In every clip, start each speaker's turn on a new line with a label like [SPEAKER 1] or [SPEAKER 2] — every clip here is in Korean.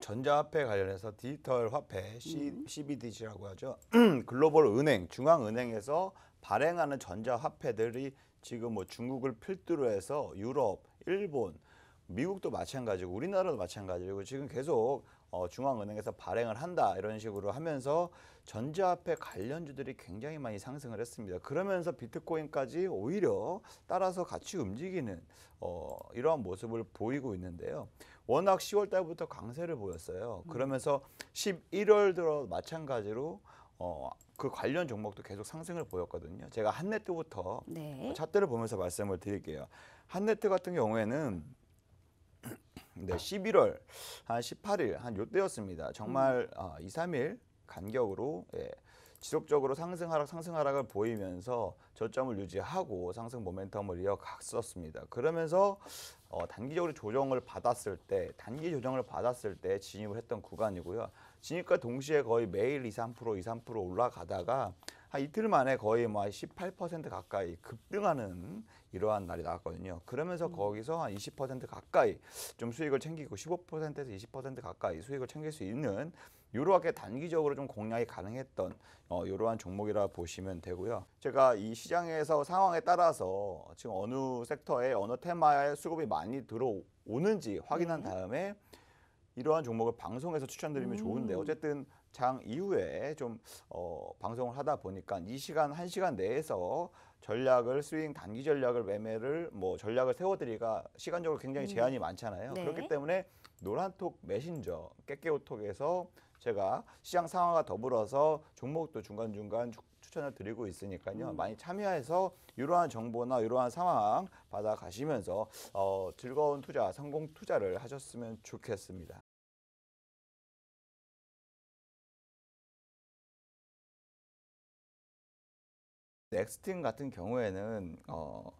[SPEAKER 1] 전자화폐 관련해서 디지털 화폐 음. CBDC라고 하죠. 글로벌 은행, 중앙은행에서 발행하는 전자화폐들이 지금 뭐 중국을 필두로 해서 유럽, 일본 미국도 마찬가지고 우리나라도 마찬가지고 지금 계속 어, 중앙은행에서 발행을 한다 이런 식으로 하면서 전자화폐 관련주들이 굉장히 많이 상승을 했습니다. 그러면서 비트코인까지 오히려 따라서 같이 움직이는 어, 이러한 모습을 보이고 있는데요. 워낙 10월 달부터 강세를 보였어요. 음. 그러면서 11월 들어 마찬가지로 어, 그 관련 종목도 계속 상승을 보였거든요. 제가 한네트부터 네. 어, 차트를 보면서 말씀을 드릴게요. 한네트 같은 경우에는 네, 11월 한 18일 한 요때였습니다. 정말 어, 2, 3일 간격으로 예, 지속적으로 상승 하락 상승 하락을 보이면서 저점을 유지하고 상승 모멘텀을 이어갔었습니다. 그러면서 어, 단기적으로 조정을 받았을 때 단기 조정을 받았을 때 진입을 했던 구간이고요. 지니까 동시에 거의 매일 2, 3% 2, 3% 올라가다가 한 이틀 만에 거의 뭐 18% 가까이 급등하는 이러한 날이 나왔거든요. 그러면서 음. 거기서 한 20% 가까이 좀 수익을 챙기고 15%에서 20% 가까이 수익을 챙길 수 있는 요렇게 단기적으로 좀 공략이 가능했던 어, 요러한 종목이라 보시면 되고요. 제가 이 시장에서 상황에 따라서 지금 어느 섹터에 어느 테마에 수급이 많이 들어오는지 확인한 네. 다음에 음. 이러한 종목을 방송에서 추천드리면 음. 좋은데 어쨌든 장 이후에 좀 어, 방송을 하다 보니까 이 시간 한 시간 내에서 전략을 스윙 단기 전략을 매매를 뭐 전략을 세워드리가 시간적으로 굉장히 음. 제한이 많잖아요. 네. 그렇기 때문에 노란톡 메신저 깨깨오톡에서 제가 시장 상황과 더불어서 종목도 중간중간 추천을 드리고 있으니까요. 음. 많이 참여해서 이러한 정보나 이러한 상황 받아가시면서 어, 즐거운 투자, 성공 투자를 하셨으면 좋겠습니다. 넥스팀 같은 경우에는 어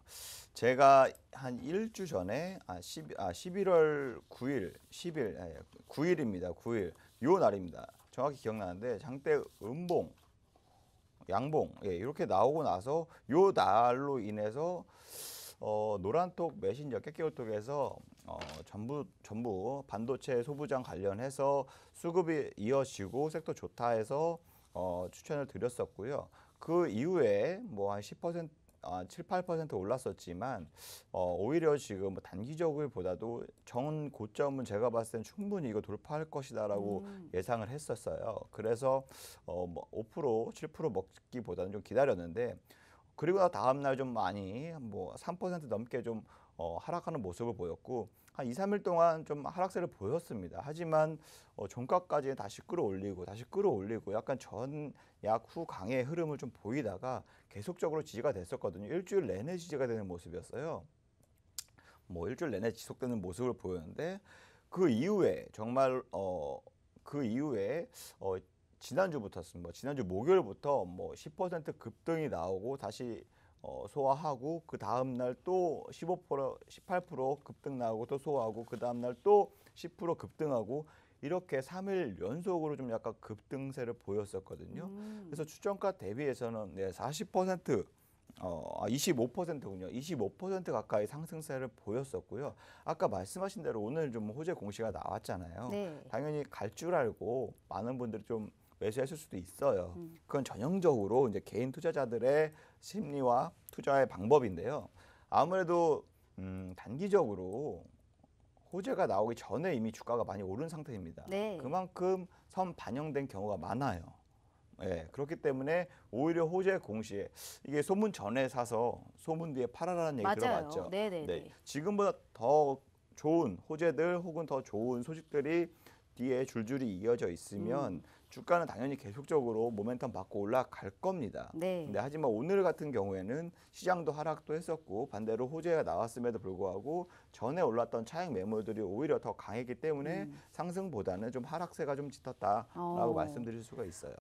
[SPEAKER 1] 제가 한 일주 전에 아, 10, 아 11월 9일 10일 아니, 9일입니다. 예, 9일 요 날입니다. 정확히 기억나는데 장대 음봉 양봉 예, 이렇게 나오고 나서 요 날로 인해서 어, 노란톡 메신저 깨깨오톡에서 어, 전부 전부 반도체 소부장 관련해서 수급이 이어지고 섹터 좋다 해서 어, 추천을 드렸었고요. 그 이후에 뭐 한 10%, 아, 7, 8% 올랐었지만 어, 오히려 지금 뭐단기적으로 보다도 정 고점은 제가 봤을 땐 충분히 이거 돌파할 것이다라고 음. 예상을 했었어요. 그래서 어, 뭐 5%, 7% 먹기보다는 좀 기다렸는데 그리고 다음 날 좀 많이 뭐 3% 넘게 좀 어, 하락하는 모습을 보였고 한 2, 3일 동안 좀 하락세를 보였습니다. 하지만 어, 종가까지 다시 끌어올리고 다시 끌어올리고 약간 전약후 강의 흐름을 좀 보이다가 계속적으로 지지가 됐었거든요. 일주일 내내 지지가 되는 모습이었어요. 뭐 일주일 내내 지속되는 모습을 보였는데 그 이후에 정말 어, 그 이후에 어, 지난주부터였 뭐 지난주 목요일부터 뭐 10% 급등이 나오고 다시 어, 소화하고 그 다음 날 또 15% 18% 급등 나오고 또 소화하고 그 다음 날 또 10% 급등하고 이렇게 3일 연속으로 좀 약간 급등세를 보였었거든요. 음. 그래서 추정가 대비해서는 네, 40% 어, 25%군요. 아, 25% 가까이 상승세를 보였었고요. 아까 말씀하신 대로 오늘 좀 호재 공시가 나왔잖아요. 네. 당연히 갈 줄 알고 많은 분들이 좀 매수했을 수도 있어요. 음. 그건 전형적으로 이제 개인 투자자들의 심리와 투자의 방법인데요. 아무래도 음, 단기적으로 호재가 나오기 전에 이미 주가가 많이 오른 상태입니다. 네. 그만큼 선 반영된 경우가 많아요. 예, 그렇기 때문에 오히려 호재 공시에 이게 소문 전에 사서 소문 뒤에 팔아라는 얘기 맞아요. 들어봤죠. 네네네. 네, 지금보다 더 좋은 호재들 혹은 더 좋은 소식들이 뒤에 줄줄이 이어져 있으면 음. 주가는 당연히 계속적으로 모멘텀 받고 올라갈 겁니다. 네. 근데 하지만 오늘 같은 경우에는 시장도 하락도 했었고 반대로 호재가 나왔음에도 불구하고 전에 올랐던 차익 매물들이 오히려 더 강했기 때문에 음. 상승보다는 좀 하락세가 좀 짙었다라고 어. 말씀드릴 수가 있어요.